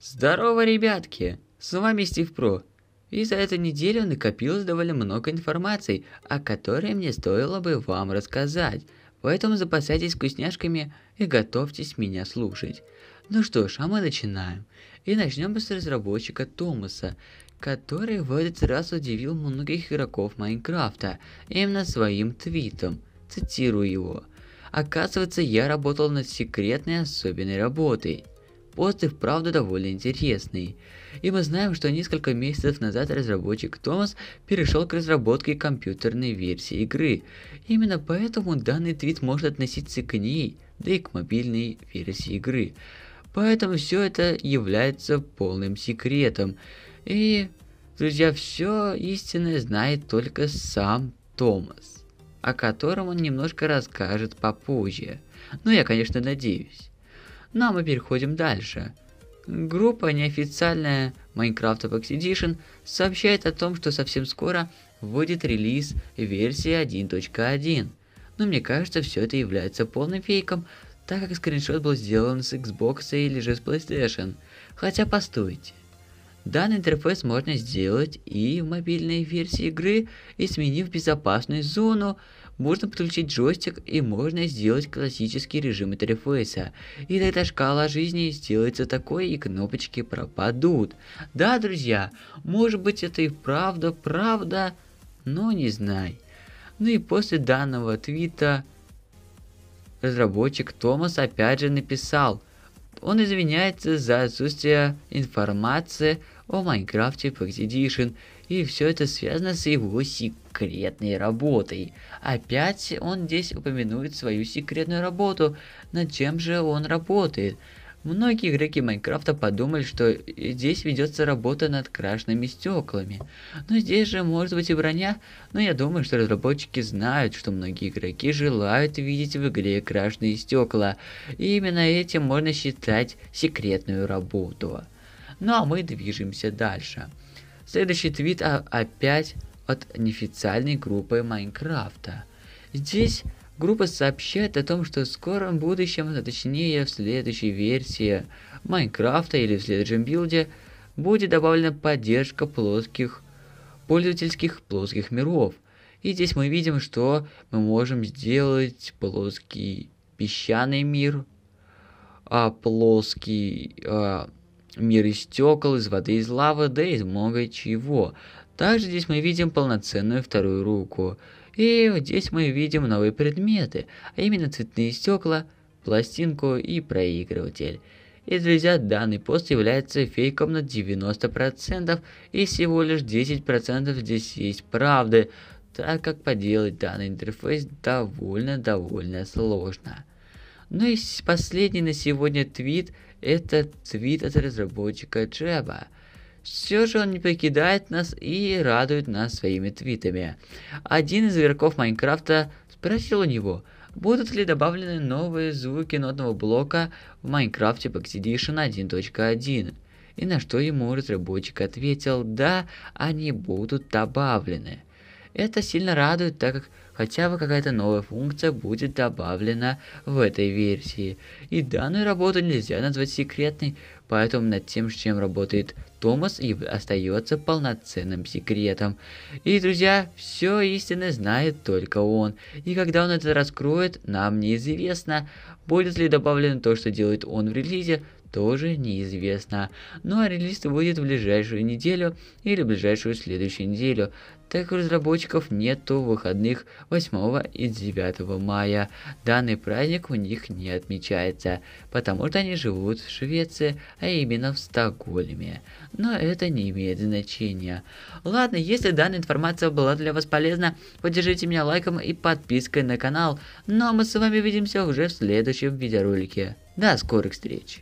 Здорово, ребятки! С вами Стив Про. И за эту неделю накопилось довольно много информации, о которой мне стоило бы вам рассказать. Поэтому запасайтесь вкусняшками и готовьтесь меня слушать. Ну что ж, а мы начинаем. И начнем с разработчика Томаса, который в этот раз удивил многих игроков Майнкрафта именно своим твитом. Цитирую его. Оказывается, я работал над секретной особенной работой – Пост и вправду довольно интересный. И мы знаем, что несколько месяцев назад разработчик Томас перешел к разработке компьютерной версии игры. Именно поэтому данный твит может относиться к ней, да и к мобильной версии игры. Поэтому все это является полным секретом. И, друзья, все истинное знает только сам Томас, о котором он немножко расскажет попозже. Ну, я, конечно, надеюсь. Ну а мы переходим дальше. Группа неофициальная Minecraft Apex Edition сообщает о том, что совсем скоро выйдет релиз версии 1.1. Но мне кажется, все это является полным фейком, так как скриншот был сделан с Xbox или же с PlayStation. Хотя постойте. Данный интерфейс можно сделать и в мобильной версии игры, и сменив безопасную зону, можно подключить джойстик и можно сделать классический режим интерфейса. И тогда шкала жизни сделается такой и кнопочки пропадут. Да, друзья, может быть это и правда, правда, но не знай. Ну и после данного твита разработчик Томас опять же написал, он извиняется за отсутствие информации о Майнкрафте Pax Edition, и все это связано с его сиквелом секретной работой. Опять он здесь упомянует свою секретную работу. Над чем же он работает? Многие игроки Майнкрафта подумали, что здесь ведется работа над крашными стеклами. Но здесь же может быть и броня, но я думаю, что разработчики знают, что многие игроки желают видеть в игре крашные стекла. И именно этим можно считать секретную работу. Ну а мы движемся дальше. Следующий твит а, опять от неофициальной группы Майнкрафта. Здесь группа сообщает о том, что в скором будущем, а точнее в следующей версии Майнкрафта или в следующем билде, будет добавлена поддержка плоских пользовательских плоских миров. И здесь мы видим, что мы можем сделать плоский песчаный мир, а плоский а, мир из стекол, из воды, из лавы, да из много чего. Также здесь мы видим полноценную вторую руку. И здесь мы видим новые предметы, а именно цветные стекла, пластинку и проигрыватель. И, друзья, данный пост является фейком на 90% и всего лишь 10% здесь есть правды, так как поделать данный интерфейс довольно-довольно сложно. Ну и последний на сегодня твит – это твит от разработчика Джеба – все же он не покидает нас и радует нас своими твитами. Один из игроков Майнкрафта спросил у него, будут ли добавлены новые звуки нотного блока в Майнкрафте Box Edition 1.1. И на что ему разработчик ответил, да, они будут добавлены. Это сильно радует, так как хотя бы какая-то новая функция будет добавлена в этой версии. И данную работу нельзя назвать секретной, поэтому над тем, с чем работает Томас, и остается полноценным секретом. И, друзья, все истинно знает только он. И когда он это раскроет, нам неизвестно, будет ли добавлено то, что делает он в релизе, тоже неизвестно. Ну а релиз будет в ближайшую неделю или в ближайшую следующую неделю, так у разработчиков нету выходных 8 и 9 мая. Данный праздник у них не отмечается, потому что они живут в Швеции, а именно в Стокгольме. Но это не имеет значения. Ладно, если данная информация была для вас полезна, поддержите меня лайком и подпиской на канал. Ну а мы с вами увидимся уже в следующем видеоролике. До скорых встреч!